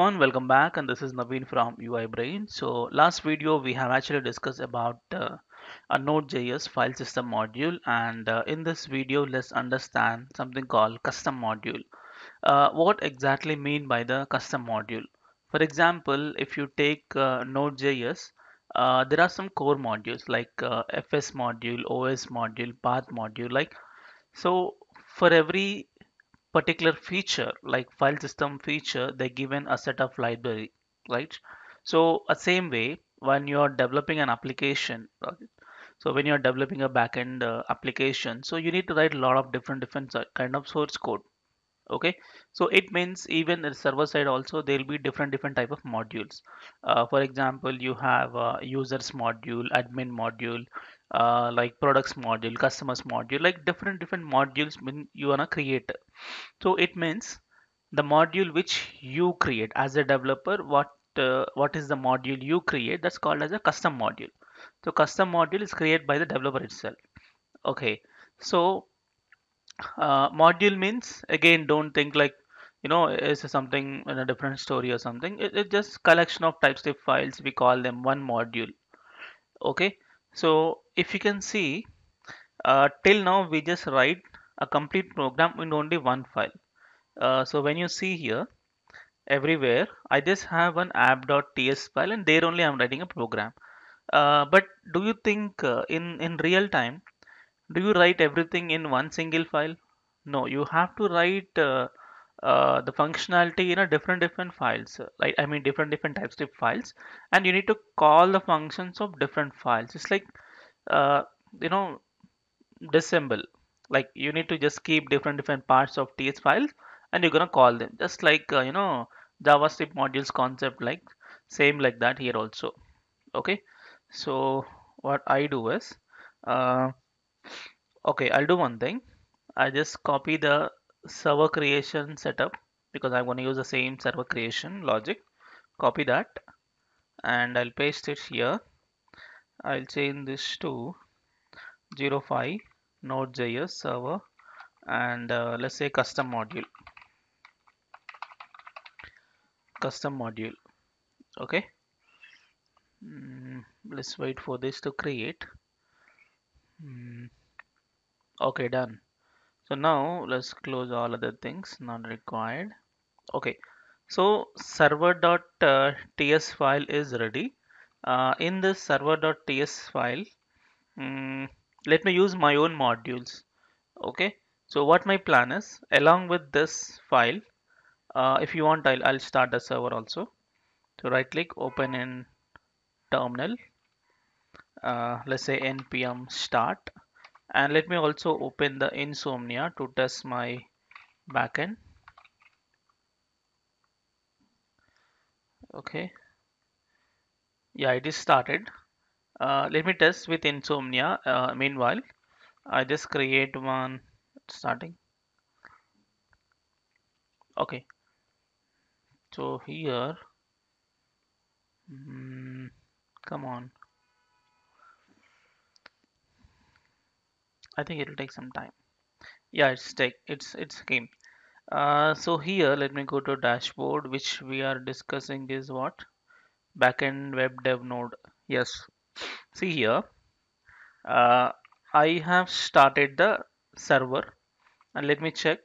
everyone welcome back and this is Naveen from UI Brain so last video we have actually discussed about uh, a node.js file system module and uh, in this video let's understand something called custom module uh, what exactly mean by the custom module for example if you take uh, node.js uh, there are some core modules like uh, FS module OS module path module like so for every particular feature like file system feature they given a set of library right so a same way when you're developing an application so when you're developing a backend uh, application so you need to write a lot of different different kind of source code okay so it means even the server side also there will be different different type of modules uh, for example you have a users module admin module uh, like products module customers module like different different modules when you wanna create so it means the module which you create as a developer what uh, what is the module you create that's called as a custom module so custom module is created by the developer itself okay so uh, module means again don't think like you know is something in a different story or something it, just collection of typescript files we call them one module okay so if you can see uh, till now we just write a complete program in only one file uh, so when you see here everywhere I just have an app.ts file and there only I'm writing a program uh, but do you think uh, in in real time do you write everything in one single file no you have to write uh, uh the functionality in a different different files Right? I mean different different TypeScript files and you need to call the functions of different files it's like uh, you know dissemble. like you need to just keep different different parts of ts files and you're gonna call them just like uh, you know javascript modules concept like same like that here also okay so what i do is uh, okay i'll do one thing i just copy the server creation setup because i'm going to use the same server creation logic copy that and i'll paste it here I'll change this to 05 node.js server and uh, let's say custom module custom module okay mm, let's wait for this to create mm, okay done so now let's close all other things not required okay so server.ts uh, file is ready uh, in this server.ts file um, let me use my own modules okay so what my plan is along with this file uh, if you want I'll, I'll start the server also so right click open in terminal uh, let's say npm start and let me also open the insomnia to test my backend okay yeah it is started uh, let me test with insomnia uh, meanwhile I just create one starting okay so here mm, come on I think it will take some time yeah it's take it's it's game uh, so here let me go to dashboard which we are discussing is what backend web dev node yes see here uh, I have started the server and let me check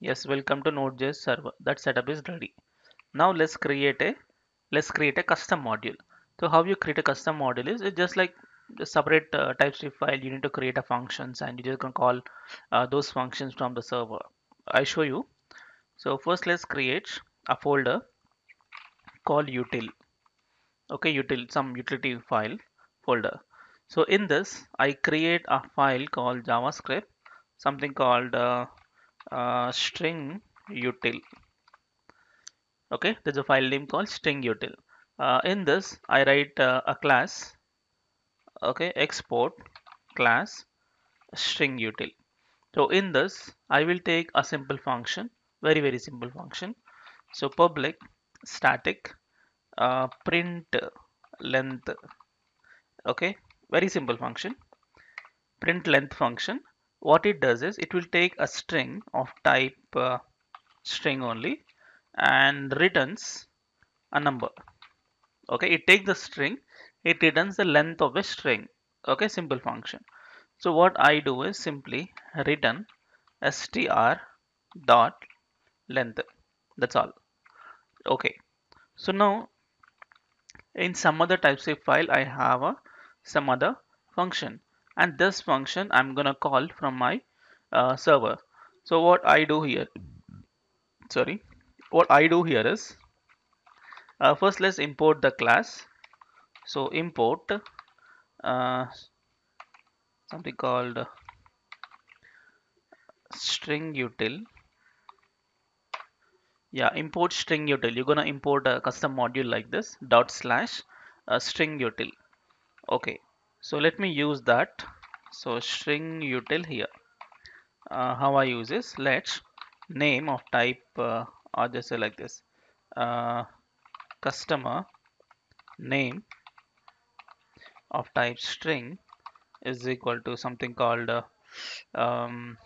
yes welcome to node.js server that setup is ready now let's create a let's create a custom module so how you create a custom module is it's just like the separate uh, TypeScript file you need to create a functions and you just can call uh, those functions from the server I show you so first let's create a folder call util okay util some utility file folder so in this I create a file called JavaScript something called uh, uh, string util okay there's a file name called string util uh, in this I write uh, a class okay export class string util so in this I will take a simple function very very simple function so public static uh, print length okay very simple function print length function what it does is it will take a string of type uh, string only and returns a number okay it takes the string it returns the length of a string okay simple function so what i do is simply return str dot length that's all okay so now in some other type save file I have a some other function and this function I'm gonna call from my uh, server so what I do here sorry what I do here is uh, first let's import the class so import uh, something called uh, string util yeah import string util you're gonna import a custom module like this dot slash uh, string util okay so let me use that so string util here uh, how I use is let name of type uh, or just say like this uh, customer name of type string is equal to something called uh, um,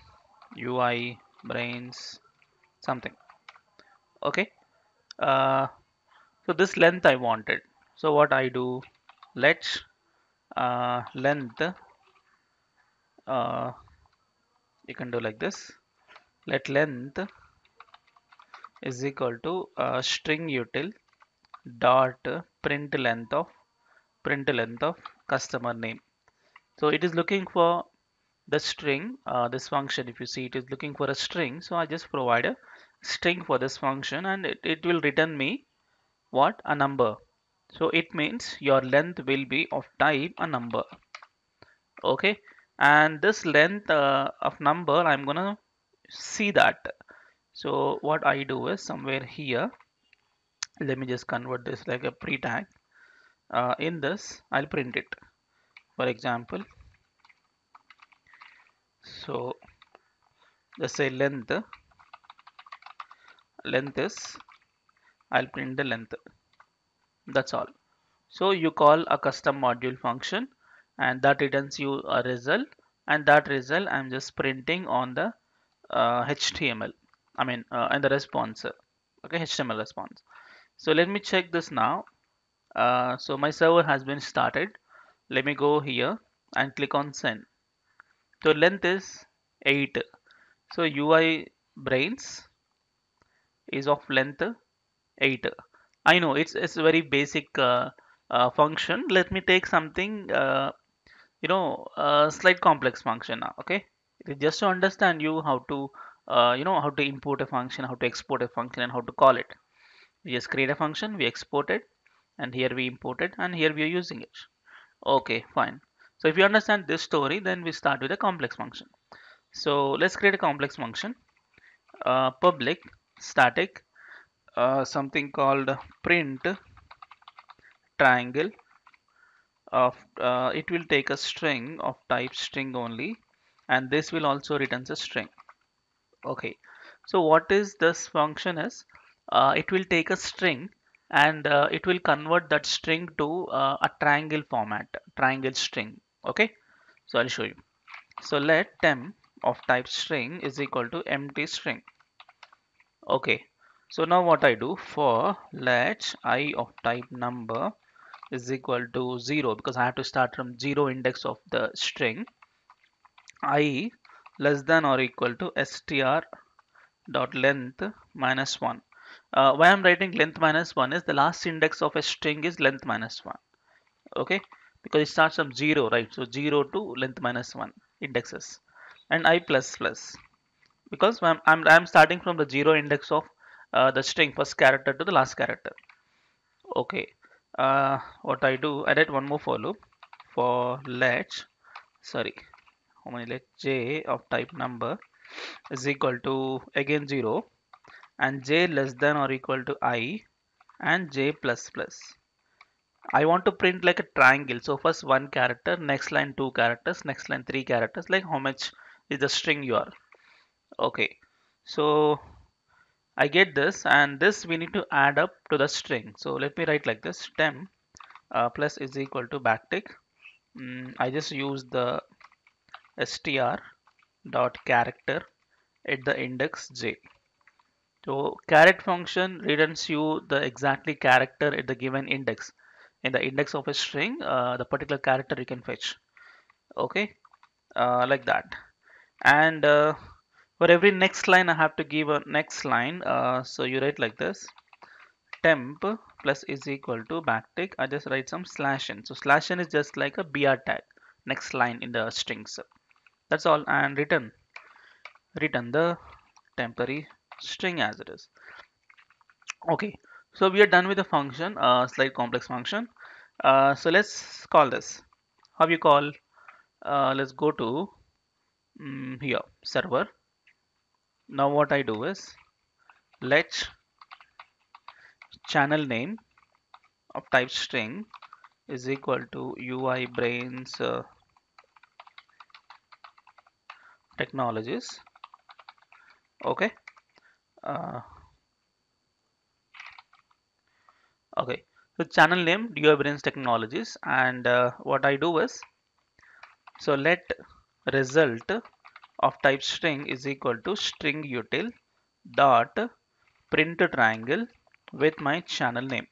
UI brains something okay uh, so this length I wanted so what I do let's uh, length uh, you can do like this let length is equal to uh, string util dot print length of print length of customer name so it is looking for the string uh, this function if you see it is looking for a string so I just provide a string for this function and it, it will return me what a number so it means your length will be of type a number okay and this length uh, of number I'm gonna see that so what I do is somewhere here let me just convert this like a pre tag uh, in this I'll print it for example so let's say length length is i'll print the length that's all so you call a custom module function and that returns you a result and that result i'm just printing on the uh, html i mean uh, and the response okay html response so let me check this now uh, so my server has been started let me go here and click on send so length is 8 so ui brains is of length 8 i know it's it's a very basic uh, uh, function let me take something uh, you know a slight complex function now okay just to understand you how to uh, you know how to import a function how to export a function and how to call it we just create a function we export it and here we import it and here we are using it okay fine so if you understand this story then we start with a complex function so let's create a complex function uh, public static uh, something called print triangle of uh, it will take a string of type string only and this will also returns a string okay so what is this function is uh, it will take a string and uh, it will convert that string to uh, a triangle format triangle string okay so i'll show you so let temp of type string is equal to empty string okay so now what I do for let i of type number is equal to 0 because I have to start from 0 index of the string i less than or equal to str dot length minus 1 uh, why I'm writing length minus 1 is the last index of a string is length minus 1 okay because it starts from 0 right so 0 to length minus 1 indexes and i plus plus because I'm, I'm, I'm starting from the zero index of uh, the string first character to the last character okay uh, what I do I write one more for loop for let sorry how many let j of type number is equal to again 0 and j less than or equal to i and j plus plus I want to print like a triangle so first one character next line two characters next line three characters like how much is the string you are okay so I get this and this we need to add up to the string so let me write like this stem uh, plus is equal to backtick mm, I just use the str dot character at the index j so caret function returns you the exactly character at the given index in the index of a string uh, the particular character you can fetch okay uh, like that and uh, for every next line I have to give a next line uh, so you write like this temp plus is equal to backtick I just write some slash in. so slash in is just like a br tag next line in the strings that's all and return return the temporary string as it is okay so we are done with the function uh, slight complex function uh, so let's call this how you call uh, let's go to um, here server now what I do is let channel name of type string is equal to UI brains uh, technologies okay uh, okay so channel name UI brains technologies and uh, what I do is so let result of type string is equal to string util dot print triangle with my channel name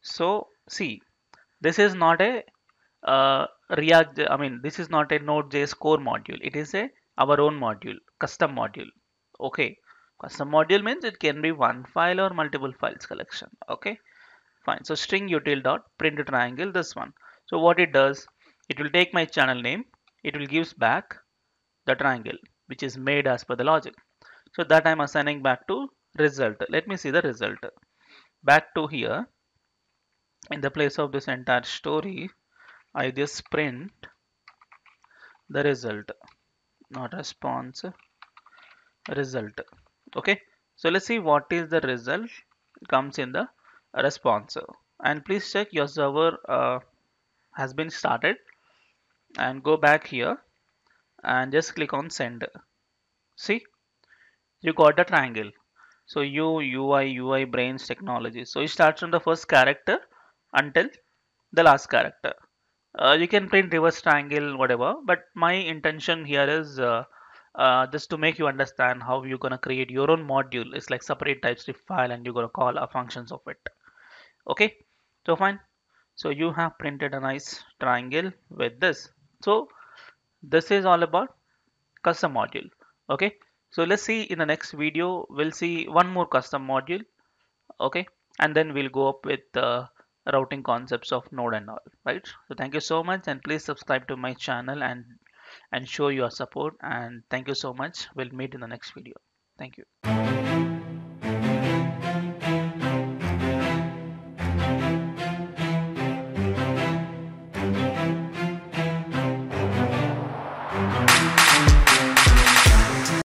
so see this is not a uh, react i mean this is not a node.js core module it is a our own module custom module okay custom module means it can be one file or multiple files collection okay fine so string util dot print triangle this one so what it does it will take my channel name it will gives back the triangle which is made as per the logic. So that I am assigning back to result. Let me see the result. Back to here in the place of this entire story I just print the result not response result okay so let's see what is the result comes in the response and please check your server uh, has been started and go back here and just click on send see you got the triangle so u ui ui brains technology so it starts from the first character until the last character uh, you can print reverse triangle whatever but my intention here is uh, uh, just to make you understand how you're gonna create your own module it's like separate typescript file and you're gonna call our functions of it okay so fine so you have printed a nice triangle with this so this is all about custom module okay so let's see in the next video we'll see one more custom module okay and then we'll go up with the uh, routing concepts of node and all right so thank you so much and please subscribe to my channel and and show your support and thank you so much we'll meet in the next video thank you